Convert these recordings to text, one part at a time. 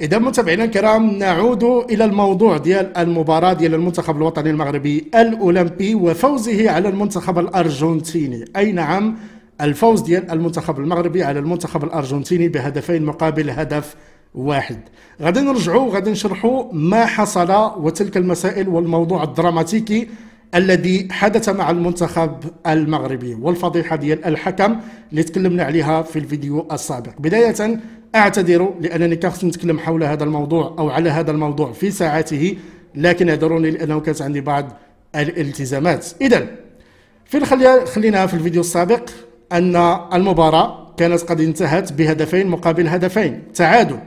إذا متابعينا الكرام نعود إلى الموضوع ديال المباراة ديال المنتخب الوطني المغربي الأولمبي وفوزه على المنتخب الأرجنتيني أي نعم الفوز ديال المنتخب المغربي على المنتخب الأرجنتيني بهدفين مقابل هدف واحد غادي نرجعوا غادي نشرحوا ما حصل وتلك المسائل والموضوع الدراماتيكي الذي حدث مع المنتخب المغربي والفضيحه ديال الحكم اللي تكلمنا عليها في الفيديو السابق بدايه أعتذر لأنني كنت نتكلم حول هذا الموضوع أو على هذا الموضوع في ساعته لكن اعذروني لأنه كانت عندي بعض الالتزامات إذا في الخلي... خلينا في الفيديو السابق أن المباراة كانت قد انتهت بهدفين مقابل هدفين تعادل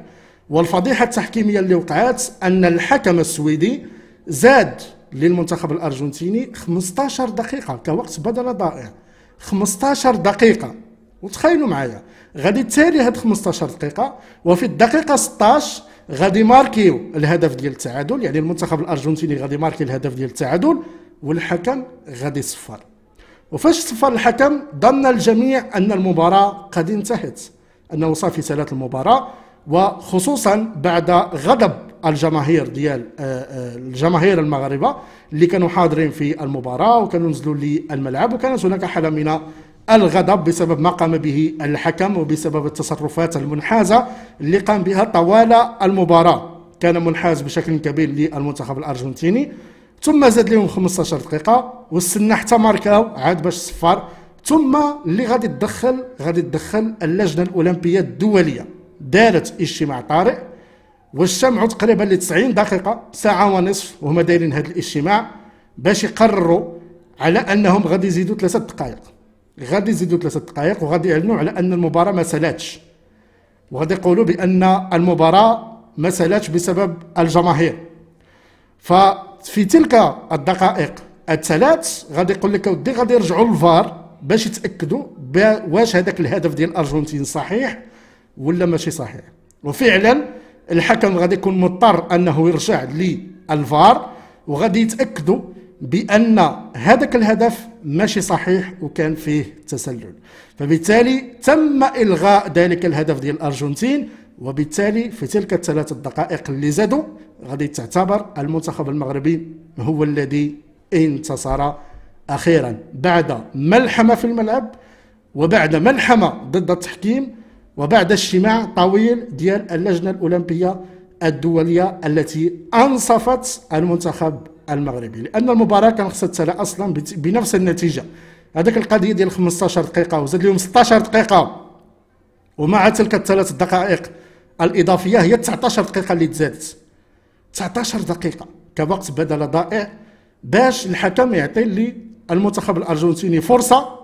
والفضيحة التحكيمية اللي وقعت أن الحكم السويدي زاد للمنتخب الأرجنتيني 15 دقيقة كوقت بدل ضائع 15 دقيقة وتخيلوا معايا غادي تسالي هاد 15 دقيقه وفي الدقيقه 16 غادي ماركيو الهدف ديال التعادل يعني المنتخب الارجنتيني غادي ماركي الهدف ديال التعادل والحكم غادي يصفر وفاش صفر الحكم ظن الجميع ان المباراه قد انتهت انه صافي سالات المباراه وخصوصا بعد غضب الجماهير ديال آه، آه، الجماهير المغاربه اللي كانوا حاضرين في المباراه وكانوا نزلوا للملعب وكانت هناك حاله من الغضب بسبب ما قام به الحكم وبسبب التصرفات المنحازة اللي قام بها طوال المباراة كان منحاز بشكل كبير للمنتخب الأرجنتيني ثم زاد لهم 15 دقيقة واستنى حتى ماركاو عاد باش صفر ثم اللي غادي تدخل غادي تدخل اللجنة الأولمبية الدولية دارت اجتماع طارئ واجتمعوا تقريبا ل 90 دقيقة ساعة ونصف وهما دايرين هذا الاجتماع باش يقرروا على أنهم غادي يزيدوا ثلاثة دقائق غادي يزيدوا ثلاثة دقائق وغادي يعلنوا على أن المباراة ما سالاتش وغادي يقولوا بأن المباراة ما سالاتش بسبب الجماهير ففي تلك الدقائق الثلاث غادي يقول لك ودي غادي يرجعوا للفار باش يتاكدوا واش هذاك الهدف ديال الارجنتين صحيح ولا ماشي صحيح وفعلا الحكم غادي يكون مضطر انه يرجع للفار وغادي يتاكدوا بان هذاك الهدف ماشي صحيح وكان فيه تسلل فبالتالي تم الغاء ذلك الهدف ديال الارجنتين وبالتالي في تلك الثلاث دقائق اللي زادوا غادي تعتبر المنتخب المغربي هو الذي انتصر اخيرا بعد ملحمه في الملعب وبعد ملحمه ضد التحكيم وبعد اجتماع طويل ديال اللجنه الاولمبيه الدوليه التي انصفت المنتخب المغربي لان المباراه كان خصها تسالى اصلا بنفس النتيجه هذاك القضيه ديال 15 دقيقه وزاد لهم 16 دقيقه ومع تلك الثلاث دقائق الاضافيه هي 19 دقيقه اللي تزادت 19 دقيقه كوقت بدل ضائع باش الحكم يعطي للمنتخب الارجنتيني فرصه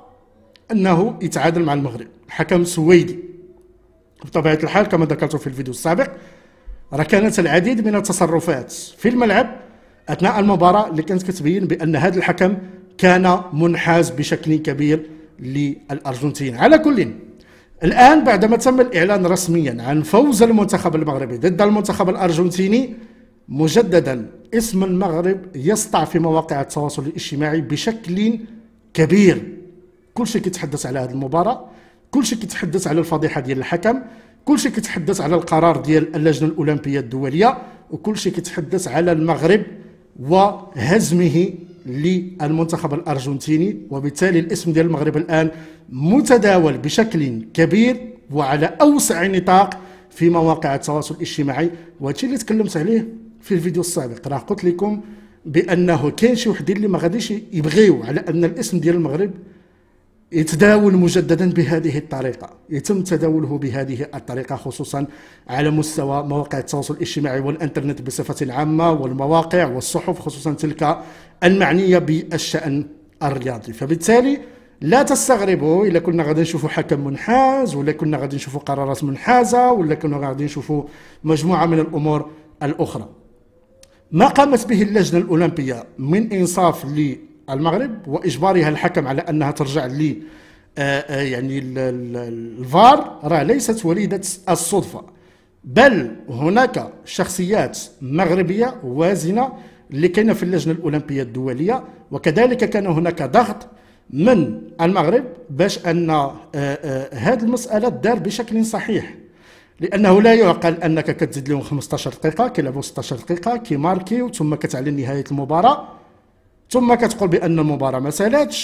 انه يتعادل مع المغرب الحكم السويدي بطبيعه الحال كما ذكرت في الفيديو السابق راه كانت العديد من التصرفات في الملعب اثناء المباراه اللي كانت كتبين بان هذا الحكم كان منحاز بشكل كبير للارجنتين على كل الان بعدما تم الاعلان رسميا عن فوز المنتخب المغربي ضد المنتخب الارجنتيني مجددا اسم المغرب يسطع في مواقع التواصل الاجتماعي بشكل كبير كل شيء كيتحدث على هذه المباراه كل شيء كيتحدث على الفضيحه ديال الحكم كل شيء كيتحدث على القرار ديال اللجنه الاولمبيه الدوليه وكل شيء كيتحدث على المغرب وهزمه للمنتخب الارجنتيني وبالتالي الاسم ديال المغرب الان متداول بشكل كبير وعلى اوسع نطاق في مواقع التواصل الاجتماعي وهذا اللي تكلمت عليه في الفيديو السابق راه قلت لكم بانه كاين شي وحدين اللي ما غاديش يبغيو على ان الاسم ديال المغرب يتداول مجددا بهذه الطريقة يتم تداوله بهذه الطريقة خصوصا على مستوى مواقع التواصل الاجتماعي والإنترنت بصفة عامة والمواقع والصحف خصوصا تلك المعنية بالشأن الرياضي فبالتالي لا تستغربوا الا كنا غادي نشوفوا حكم منحاز ولا كنا غادي نشوفوا قرارات منحازه ولا كنا غادي نشوفوا مجموعه من الامور الاخرى ما قامت به اللجنه الاولمبيه من انصاف المغرب واجبارها الحكم على انها ترجع ل آه، آه، يعني الفار راه ليست وليده الصدفه بل هناك شخصيات مغربيه وازنه اللي كاينه في اللجنه الاولمبيه الدوليه وكذلك كان هناك ضغط من المغرب باش ان آه، هذه المساله دار بشكل صحيح لانه لا يعقل انك كتزيد لهم 15 دقيقه كيلعبوا 16 دقيقه كيماركيو ثم كتعلن نهايه المباراه ثم كتقول بان المباراه ما سالاتش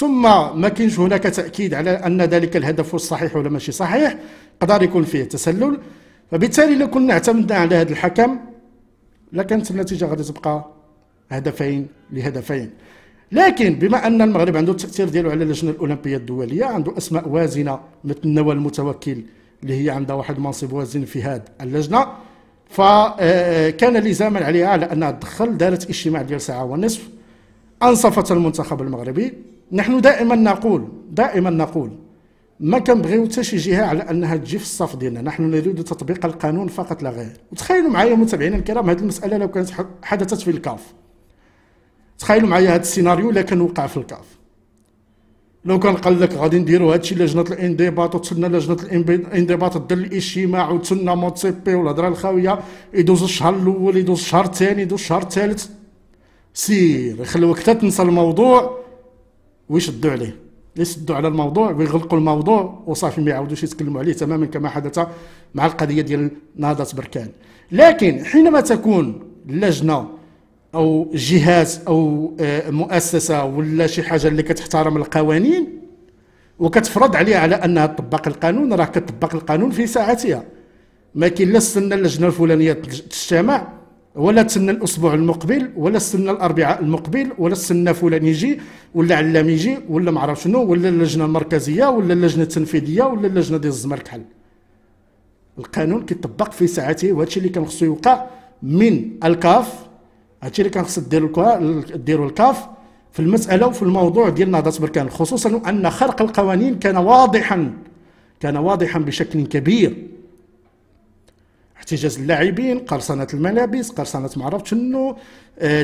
ثم ما كاينش هناك تاكيد على ان ذلك الهدف صحيح ولا ماشي صحيح قدر يكون فيه تسلل فبالتالي لو كنا اعتمدنا على هذا الحكم لكانت النتيجه غادي تبقى هدفين لهدفين لكن بما ان المغرب عنده التاثير ديالو على اللجنه الاولمبيه الدوليه عنده اسماء وازنه مثل نوال المتوكل اللي هي عندها واحد المنصب وازن في هذه اللجنه فكان لزاما عليها على انها تدخل دارت اجتماع ديال ساعه ونصف انصفت المنتخب المغربي نحن دائما نقول دائما نقول ما كنبغيو حتى شي جهه على انها تجي في الصف ديالنا نحن نريد تطبيق القانون فقط لا غير وتخيلوا معايا متابعينا الكرام هذه المساله لو كانت حدثت في الكاف تخيلوا معايا هذا السيناريو اللي كان وقع في الكاف لو كان قال لك غادي نديروا الشيء لجنه الانضباط وتسنى لجنه الانضباط دير الاجتماع وتسنى موتسيبي والهضره الخاويه يدوز الشهر الاول يدوز الشهر الثاني يدوز الشهر الثالث سير يخلوك تنسى الموضوع ويشدوا عليه يسدوا على الموضوع ويغلقوا الموضوع وصافي ما يعاودوش يتكلموا عليه تماما كما حدث مع القضيه ديال نهضه بركان لكن حينما تكون لجنه او جهاز او آه، مؤسسه ولا شي حاجه اللي كتحترم القوانين وكتفرض عليها على انها تطبق القانون راه كتطبق القانون في ساعتها ما كاين لا استنى اللجنه الفلانيه تجتمع ولا تسنى الاسبوع المقبل ولا تسنى الاربعاء المقبل ولا تسنى فلان يجي ولا علام يجي ولا ما عرف شنو ولا اللجنه المركزيه ولا اللجنه التنفيذيه ولا اللجنه ديال الزمر كحل القانون كيطبق في ساعته وهذا الشيء اللي كان خصو يوقع من الكاف هذا الشيء اللي كان خص ديرو ديرو الكاف في المساله وفي الموضوع ديال نهضه بركان خصوصا ان خرق القوانين كان واضحا كان واضحا بشكل كبير احتجاز اللاعبين قرصنه الملابس قرصنه ما عرفت شنو آه،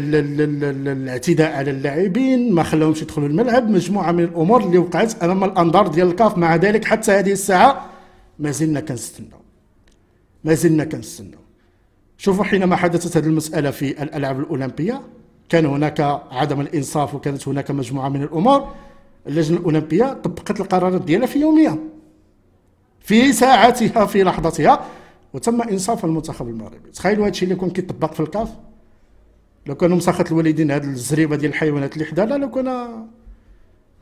الاعتداء على اللاعبين ما خلاهمش يدخلوا الملعب مجموعه من الامور اللي وقعت امام الانظار ديال الكاف مع ذلك حتى هذه الساعه ما زلنا كنستناو ما زلنا كنستناو شوفوا حينما حدثت هذه المساله في الالعاب الاولمبيه كان هناك عدم الانصاف وكانت هناك مجموعه من الامور اللجنه الاولمبيه طبقت القرارات ديالها في يومها في ساعتها في لحظتها وتم انصاف المنتخب المغربي تخيلوا هادشي اللي كون كيطبق في الكاف لو كانوا مسخات الوالدين هاد الزريبه ديال الحيوانات اللي لا لو كان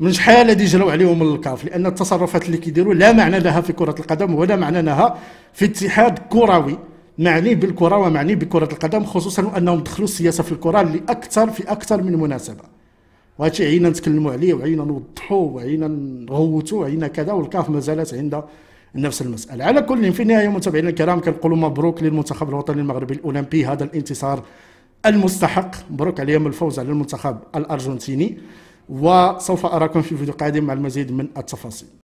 من شحال هادي جراو عليهم من الكاف لان التصرفات اللي كيديروا لا معنى لها في كره القدم ولا معنى لها في اتحاد كروي معني بالكره ومعني بكره القدم خصوصا وانهم دخلوا السياسه في الكره لاكثر في اكثر من مناسبه وهادشي عينا نتكلموا عليه وعينا نوضحوا وعينا نغوتوا وعينا كذا والكاف مازالت عندها نفس المساله على كل في النهايه متابعينا الكرام كنقولوا مبروك للمنتخب الوطني المغربي الاولمبي هذا الانتصار المستحق مبروك عليهم الفوز على المنتخب الارجنتيني وسوف اراكم في فيديو قادم مع المزيد من التفاصيل